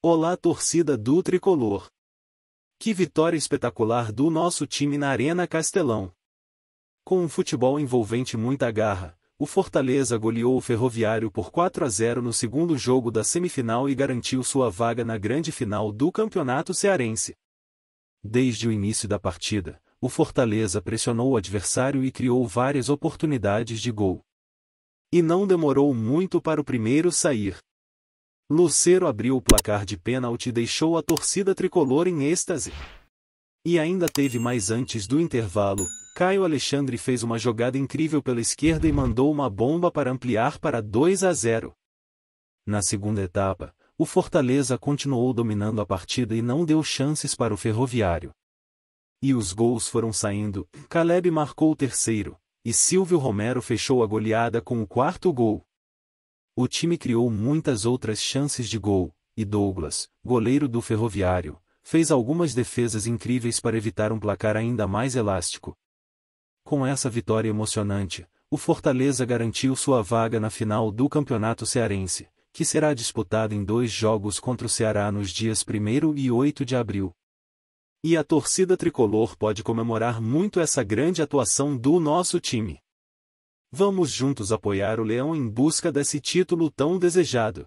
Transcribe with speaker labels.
Speaker 1: Olá torcida do Tricolor! Que vitória espetacular do nosso time na Arena Castelão! Com um futebol envolvente muita garra, o Fortaleza goleou o Ferroviário por 4 a 0 no segundo jogo da semifinal e garantiu sua vaga na grande final do Campeonato Cearense. Desde o início da partida, o Fortaleza pressionou o adversário e criou várias oportunidades de gol. E não demorou muito para o primeiro sair. Lucero abriu o placar de pênalti e deixou a torcida tricolor em êxtase. E ainda teve mais antes do intervalo. Caio Alexandre fez uma jogada incrível pela esquerda e mandou uma bomba para ampliar para 2 a 0. Na segunda etapa, o Fortaleza continuou dominando a partida e não deu chances para o Ferroviário. E os gols foram saindo. Caleb marcou o terceiro, e Silvio Romero fechou a goleada com o quarto gol. O time criou muitas outras chances de gol, e Douglas, goleiro do Ferroviário, fez algumas defesas incríveis para evitar um placar ainda mais elástico. Com essa vitória emocionante, o Fortaleza garantiu sua vaga na final do Campeonato Cearense, que será disputada em dois jogos contra o Ceará nos dias 1 e 8 de abril. E a torcida tricolor pode comemorar muito essa grande atuação do nosso time. Vamos juntos apoiar o leão em busca desse título tão desejado.